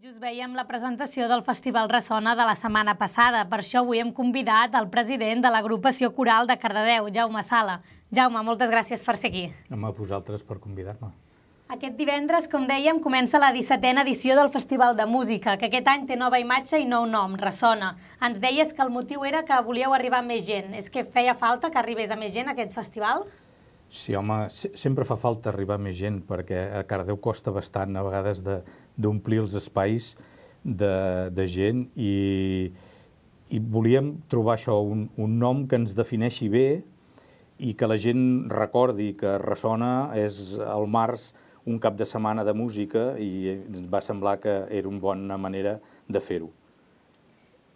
Just veiem la presentació del Festival Ressona de la setmana passada. Per això avui hem convidat el president de l'agrupació coral de Cardedeu, Jaume Sala. Jaume, moltes gràcies per ser aquí. Home, a vosaltres per convidar-me. Aquest divendres, com dèiem, comença la 17a edició del Festival de Música, que aquest any té nova imatge i nou nom, Ressona. Ens deies que el motiu era que volíeu arribar a més gent. És que feia falta que arribés a més gent a aquest festival? Sí, home, sempre fa falta arribar més gent, perquè a Cardeu costa bastant a vegades d'omplir els espais de, de gent i, i volíem trobar això, un, un nom que ens defineixi bé i que la gent recordi que ressona és el març un cap de setmana de música i ens va semblar que era una bona manera de fer-ho.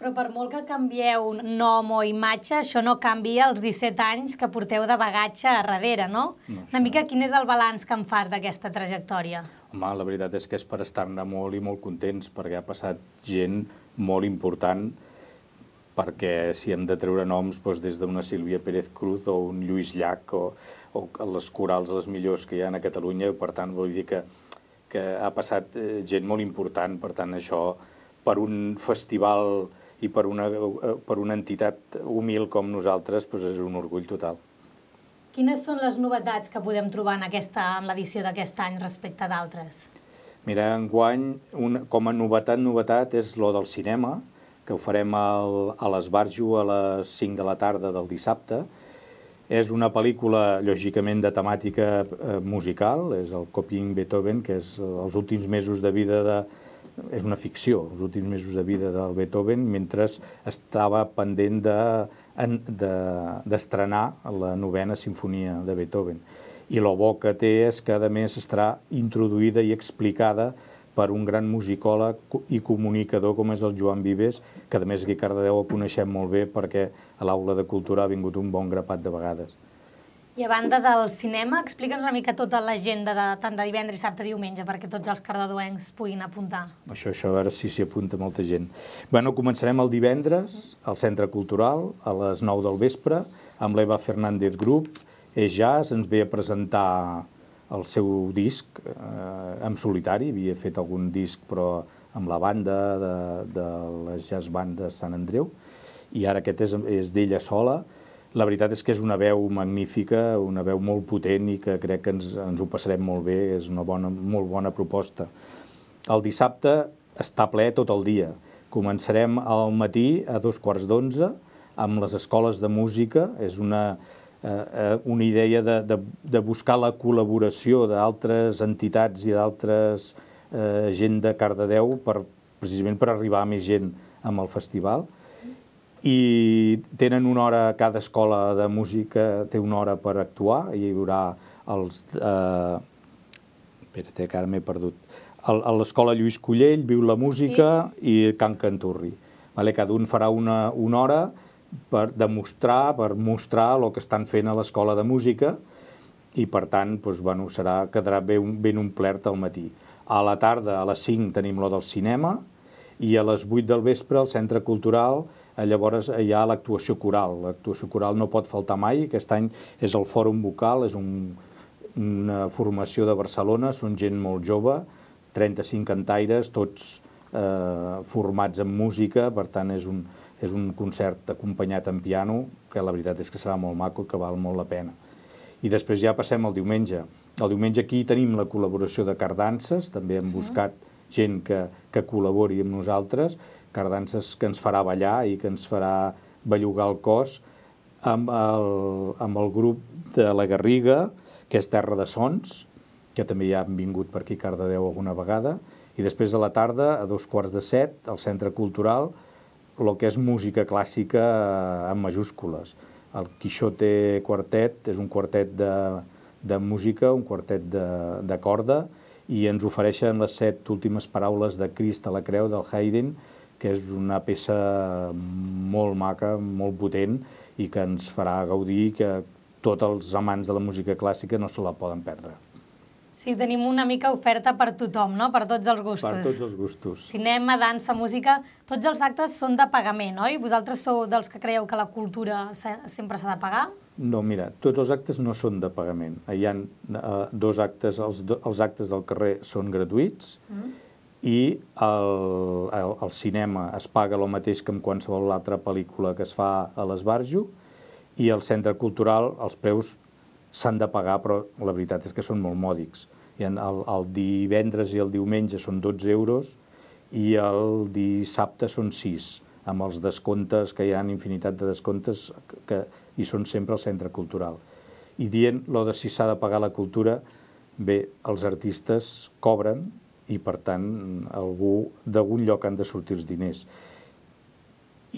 Però per molt que canvieu nom o imatge, això no canvia els 17 anys que porteu de bagatge a darrere, no? no Una mica, quin és el balanç que em fas d'aquesta trajectòria? Home, la veritat és que és per estar-ne molt i molt contents, perquè ha passat gent molt important, perquè si hem de treure noms doncs, des d'una Sílvia Pérez Cruz o un Lluís Llach o, o les corals les millors que hi ha a Catalunya, per tant, vull dir que, que ha passat eh, gent molt important, per tant, això per un festival i per una, eh, per una entitat humil com nosaltres doncs és un orgull total. Quines són les novetats que podem trobar en, aquesta, en l'edició d'aquest any respecte d'altres? Mira, enguany, una, com a novetat, novetat és lo del cinema, que ho farem al, a l'Esbarjo a les 5 de la tarda del dissabte. És una pel·lícula, lògicament, de temàtica eh, musical, és el Coping Beethoven, que és els últims mesos de vida de, és una ficció, els últims mesos de vida de Beethoven, mentre estava pendent d'estrenar de, de, la novena sinfonia de Beethoven. I lo bo que té és que, a més, estarà introduïda i explicada per un gran musicòleg i comunicador com és el Joan Vives, que a més aquí a Cardedeu el coneixem molt bé perquè a l'aula de cultura ha vingut un bon grapat de vegades. I a banda del cinema, explica'ns una mica tota l'agenda de tant de divendres, i diumenge, perquè tots els cardaduencs puguin apuntar. Això, això, a veure si s'hi apunta molta gent. Bueno, començarem el divendres al Centre Cultural, a les 9 del vespre, amb l'Eva Fernández Group. És Jazz ens ve a presentar el seu disc eh, en solitari, havia fet algun disc però amb la banda de, de la jazz band de Sant Andreu, i ara aquest és, és d'ella sola, la veritat és que és una veu magnífica, una veu molt potent i que crec que ens, ens ho passarem molt bé, és una bona, molt bona proposta. El dissabte està ple tot el dia. Començarem al matí a dos quarts d'onze amb les escoles de música, és una, eh, eh una idea de, de, de buscar la col·laboració d'altres entitats i d'altres eh, gent de Cardedeu per, precisament per arribar a més gent amb el festival i tenen una hora, cada escola de música té una hora per actuar, i hi haurà els... Eh, espera't, eh, que ara m'he perdut. a l'escola Lluís Collell, Viu la Música sí. i Can Canturri. Vale? Cada un farà una, una hora per demostrar, per mostrar el que estan fent a l'escola de música i, per tant, doncs, bueno, serà, quedarà ben, ben omplert al matí. A la tarda, a les 5, tenim lo del cinema i a les 8 del vespre, al Centre Cultural, Eh, llavors eh, hi ha l'actuació coral. L'actuació coral no pot faltar mai, aquest any és el Fòrum Vocal, és un, una formació de Barcelona, són gent molt jove, 35 cantaires, tots eh, formats en música, per tant és un, és un concert acompanyat en piano, que la veritat és que serà molt maco i que val molt la pena. I després ja passem al diumenge. El diumenge aquí tenim la col·laboració de Cardances, també hem buscat gent que, que col·labori amb nosaltres, cardances que ens farà ballar i que ens farà bellugar el cos, amb el, amb el grup de la Garriga, que és Terra de Sons, que també ja han vingut per aquí a Cardedeu alguna vegada, i després a la tarda, a dos quarts de set, al Centre Cultural, el que és música clàssica en majúscules. El Quixote Quartet és un quartet de, de música, un quartet de, de corda, i ens ofereixen les set últimes paraules de Crist a la creu del Haydn, que és una peça molt maca, molt potent i que ens farà gaudir que tots els amants de la música clàssica no se la poden perdre. Sí, tenim una mica oferta per tothom, no? Per tots els gustos. Per tots els gustos. Cinema, dansa, música... Tots els actes són de pagament, oi? Vosaltres sou dels que creieu que la cultura sempre s'ha de pagar? No, mira, tots els actes no són de pagament. Hi ha eh, dos actes, els, els actes del carrer són gratuïts, mm i el, el, el cinema es paga el mateix que en qualsevol altra pel·lícula que es fa a l'Esbarjo i el centre cultural els preus s'han de pagar, però la veritat és que són molt mòdics. I el, el divendres i el diumenge són 12 euros i el dissabte són 6, amb els descomptes, que hi ha infinitat de descomptes, que, que hi són sempre al centre cultural. I dient lo de si s'ha de pagar la cultura, bé, els artistes cobren, i, per tant, algú d'algun lloc han de sortir els diners.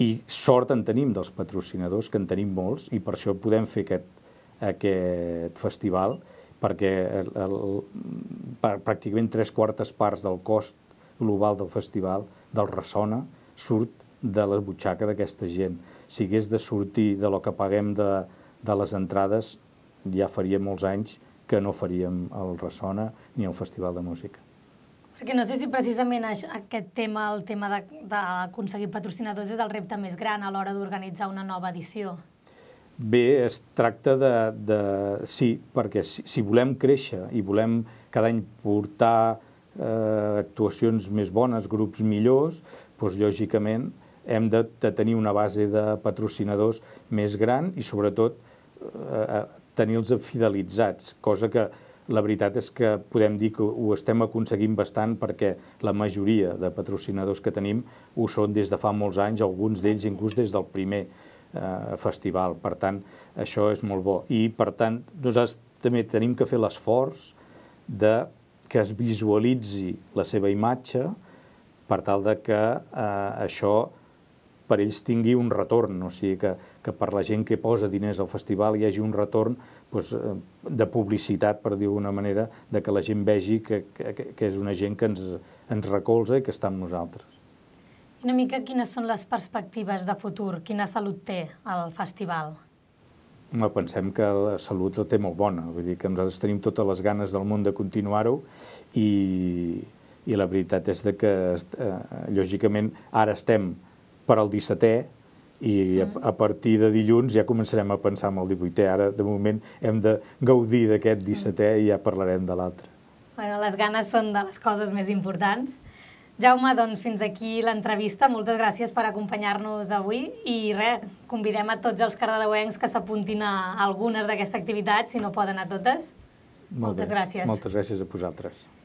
I sort en tenim dels patrocinadors, que en tenim molts, i per això podem fer aquest, aquest festival, perquè el, el, per, pràcticament tres quartes parts del cost global del festival, del Ressona, surt de la butxaca d'aquesta gent. Si hagués de sortir de lo que paguem de, de les entrades, ja faria molts anys que no faríem el Ressona ni el Festival de Música. Perquè no sé si precisament aquest tema, el tema d'aconseguir patrocinadors, és el repte més gran a l'hora d'organitzar una nova edició. Bé, es tracta de... de sí, perquè si, si volem créixer i volem cada any portar eh, actuacions més bones, grups millors, doncs, lògicament hem de, de tenir una base de patrocinadors més gran i, sobretot, eh, eh tenir-los fidelitzats, cosa que la veritat és que podem dir que ho estem aconseguint bastant perquè la majoria de patrocinadors que tenim ho són des de fa molts anys, alguns d'ells inclús des del primer eh, festival. Per tant, això és molt bo. I, per tant, nosaltres també tenim que fer l'esforç de que es visualitzi la seva imatge per tal de que eh, això per ells tingui un retorn, o sigui que, que per la gent que posa diners al festival hi hagi un retorn doncs, eh, de publicitat, per dir-ho d'una manera, de que la gent vegi que, que, que és una gent que ens, ens recolza i que està amb nosaltres. Una mica quines són les perspectives de futur? Quina salut té el festival? No, pensem que la salut la té molt bona, vull dir que nosaltres tenim totes les ganes del món de continuar-ho i, i la veritat és de que, eh, lògicament, ara estem per al 17è, i a, mm. a partir de dilluns ja començarem a pensar en el 18è. Ara, de moment, hem de gaudir d'aquest 17è mm. i ja parlarem de l'altre. Bueno, les ganes són de les coses més importants. Jaume, doncs fins aquí l'entrevista. Moltes gràcies per acompanyar-nos avui i res, convidem a tots els cardedeuencs que s'apuntin a algunes d'aquestes activitats, si no poden a totes. Molt moltes bé. gràcies. Moltes gràcies a vosaltres.